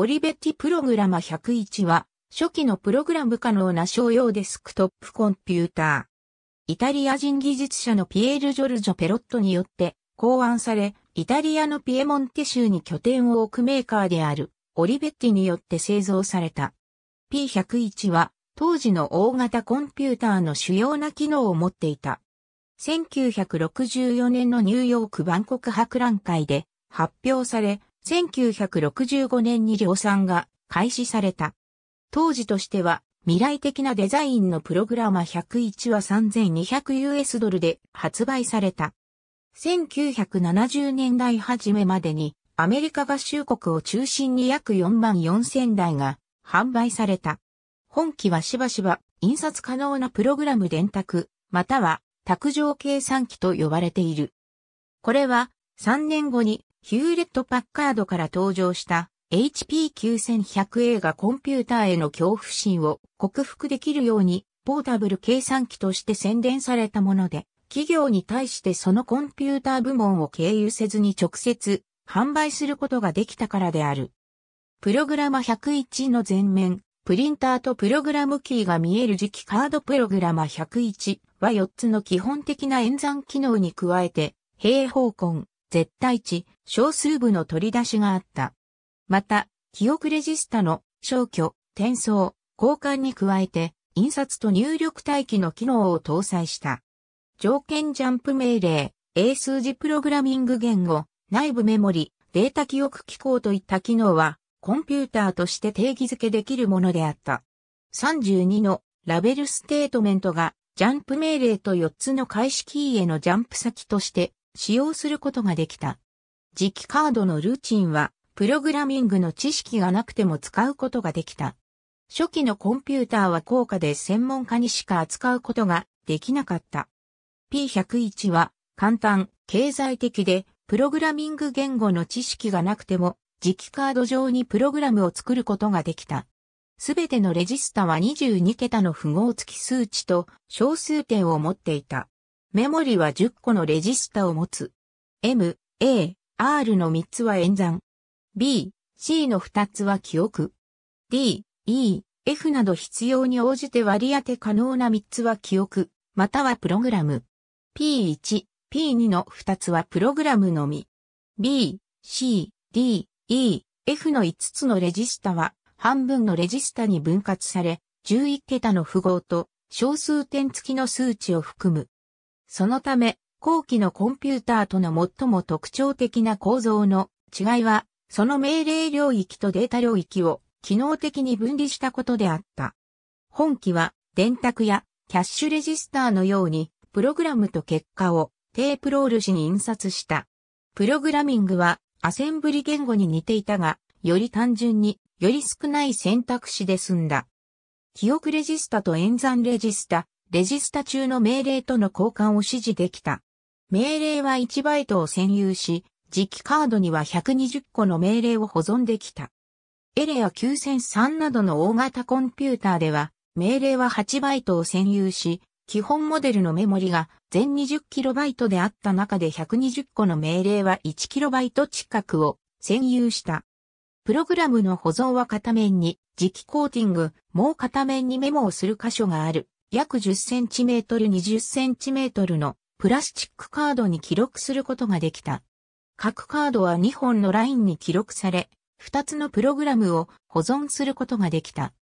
オリベッティプログラマ101は、初期のプログラム可能な商用デスクトップコンピューター。イタリア人技術者のピエール・ジョルジョ・ペロットによって考案され、イタリアのピエモンテ州に拠点を置くメーカーであるオリベッティによって製造された。P101 は当時の大型コンピューターの主要な機能を持っていた。1964年のニューヨーク万国博覧会で発表され、1965年に量産が開始された。当時としては未来的なデザインのプログラマ101は 3200US ドルで発売された。1970年代初めまでにアメリカ合衆国を中心に約4万4000台が販売された。本機はしばしば印刷可能なプログラム電卓、または卓上計算機と呼ばれている。これは3年後にヒューレット・パッカードから登場した HP9100A がコンピューターへの恐怖心を克服できるようにポータブル計算機として宣伝されたもので、企業に対してそのコンピューター部門を経由せずに直接販売することができたからである。プログラマ101の前面、プリンターとプログラムキーが見える時期カードプログラマ101は4つの基本的な演算機能に加えて、平方根、絶対値、小数部の取り出しがあった。また、記憶レジスタの消去、転送、交換に加えて、印刷と入力待機の機能を搭載した。条件ジャンプ命令、英数字プログラミング言語、内部メモリ、データ記憶機構といった機能は、コンピューターとして定義づけできるものであった。32のラベルステートメントが、ジャンプ命令と4つの開始キーへのジャンプ先として使用することができた。磁気カードのルーチンは、プログラミングの知識がなくても使うことができた。初期のコンピューターは高価で専門家にしか扱うことができなかった。P101 は簡単、経済的で、プログラミング言語の知識がなくても、磁気カード上にプログラムを作ることができた。すべてのレジスタは22桁の符号付き数値と小数点を持っていた。メモリは10個のレジスタを持つ。M、A、R の3つは演算。B、C の2つは記憶。D、E、F など必要に応じて割り当て可能な3つは記憶、またはプログラム。P1、P2 の2つはプログラムのみ。B、C、D、E、F の5つのレジスタは半分のレジスタに分割され、11桁の符号と小数点付きの数値を含む。そのため、後期のコンピューターとの最も特徴的な構造の違いは、その命令領域とデータ領域を機能的に分離したことであった。本機は、電卓やキャッシュレジスターのように、プログラムと結果をテープロール紙に印刷した。プログラミングは、アセンブリ言語に似ていたが、より単純に、より少ない選択肢で済んだ。記憶レジスタと演算レジスタ、レジスタ中の命令との交換を指示できた。命令は1バイトを占有し、磁気カードには120個の命令を保存できた。エレア9003などの大型コンピューターでは、命令は8バイトを占有し、基本モデルのメモリが全 20KB であった中で120個の命令は 1KB 近くを占有した。プログラムの保存は片面に磁気コーティング、もう片面にメモをする箇所がある。約 10cm20cm のプラスチックカードに記録することができた。各カードは2本のラインに記録され、2つのプログラムを保存することができた。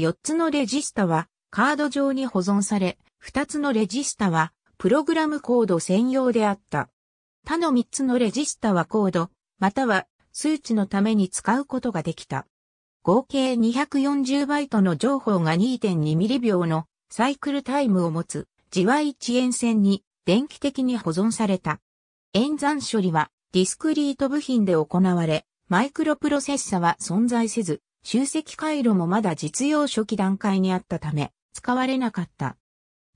4つのレジスタはカード上に保存され、2つのレジスタはプログラムコード専用であった。他の3つのレジスタはコード、または数値のために使うことができた。合計240バイトの情報が2.2ミリ秒のサイクルタイムを持つ自和一円線に電気的に保存された。演算処理はディスクリート部品で行われ、マイクロプロセッサは存在せず、集積回路もまだ実用初期段階にあったため、使われなかった。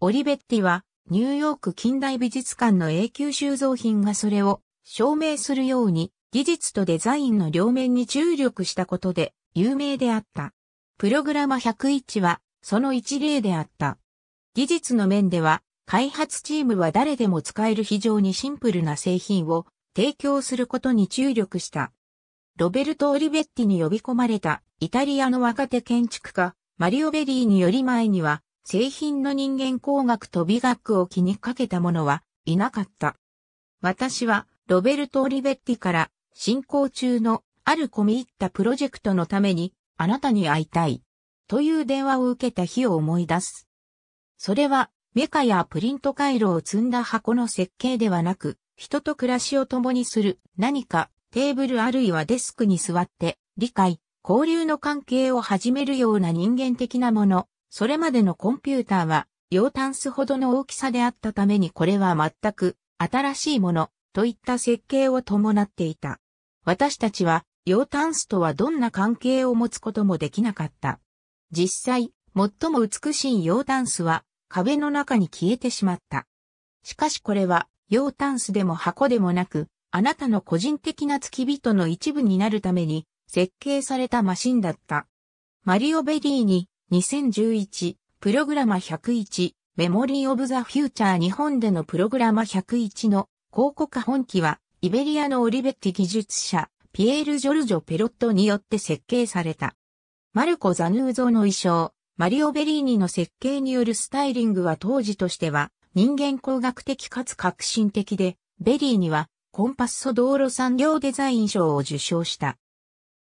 オリベッティは、ニューヨーク近代美術館の永久収蔵品がそれを証明するように、技術とデザインの両面に注力したことで有名であった。プログラマ101はその一例であった。技術の面では、開発チームは誰でも使える非常にシンプルな製品を提供することに注力した。ロベルト・オリベッティに呼び込まれたイタリアの若手建築家、マリオ・ベリーにより前には、製品の人間工学と美学を気にかけた者はいなかった。私は、ロベルト・オリベッティから、進行中のある込み入ったプロジェクトのために、あなたに会いたい。という電話を受けた日を思い出す。それは、メカやプリント回路を積んだ箱の設計ではなく、人と暮らしを共にする何かテーブルあるいはデスクに座って理解、交流の関係を始めるような人間的なもの。それまでのコンピューターは、両タンスほどの大きさであったためにこれは全く新しいものといった設計を伴っていた。私たちは、両タンスとはどんな関係を持つこともできなかった。実際、最も美しいタンスは壁の中に消えてしまった。しかしこれは、タンスでも箱でもなく、あなたの個人的な付き人の一部になるために設計されたマシンだった。マリオ・ベリーに2011プログラマ101メモリー・オブ・ザ・フューチャー日本でのプログラマ101の広告本機はイベリアのオリベッティ技術者ピエール・ジョルジョ・ペロットによって設計された。マルコ・ザヌーゾの衣装、マリオ・ベリーニの設計によるスタイリングは当時としては人間工学的かつ革新的で、ベリーニはコンパッソ道路産業デザイン賞を受賞した。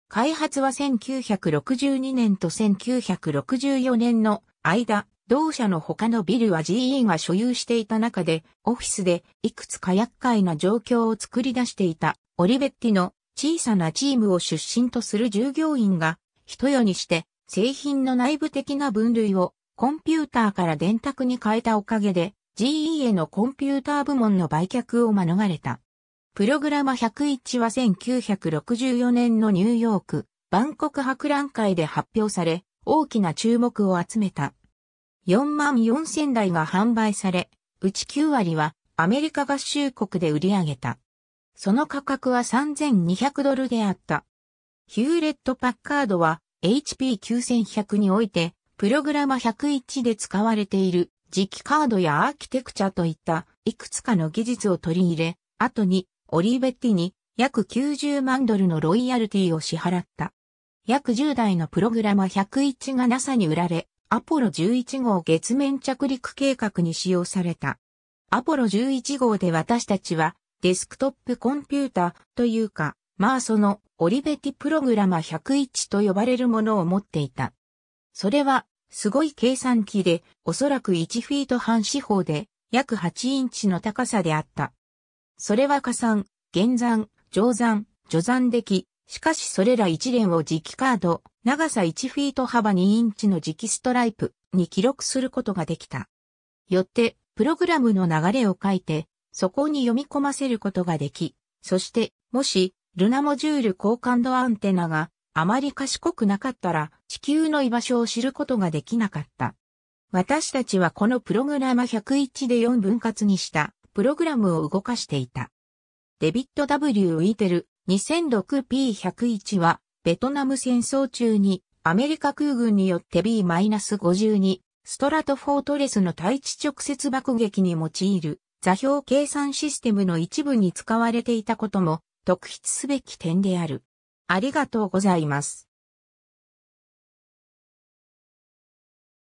開発は1962年と1964年の間、同社の他のビルは GE が所有していた中で、オフィスでいくつか厄介な状況を作り出していたオリベッティの小さなチームを出身とする従業員が一夜にして、製品の内部的な分類をコンピューターから電卓に変えたおかげで GE へのコンピューター部門の売却を免れた。プログラマ101は1964年のニューヨーク、万国博覧会で発表され、大きな注目を集めた。4万4000台が販売され、うち9割はアメリカ合衆国で売り上げた。その価格は3200ドルであった。ヒューレット・パッカードは HP9100 においてプログラマ101で使われている磁気カードやアーキテクチャといったいくつかの技術を取り入れ、後にオリーベッティに約90万ドルのロイヤルティを支払った。約10台のプログラマ101が NASA に売られ、アポロ11号月面着陸計画に使用された。アポロ11号で私たちはデスクトップコンピュータというか、まあそのオリベティプログラマ101と呼ばれるものを持っていた。それは、すごい計算機で、おそらく1フィート半四方で、約8インチの高さであった。それは加算、減算、乗算、除算でき、しかしそれら一連を磁気カード、長さ1フィート幅2インチの磁気ストライプに記録することができた。よって、プログラムの流れを書いて、そこに読み込ませることができ、そして、もし、ルナモジュール高感度アンテナがあまり賢くなかったら地球の居場所を知ることができなかった。私たちはこのプログラマ101で4分割にしたプログラムを動かしていた。デビット W. ウィテル 2006P101 はベトナム戦争中にアメリカ空軍によって B-52 ストラトフォートレスの対地直接爆撃に用いる座標計算システムの一部に使われていたことも特筆すべき点である。ありがとうございます。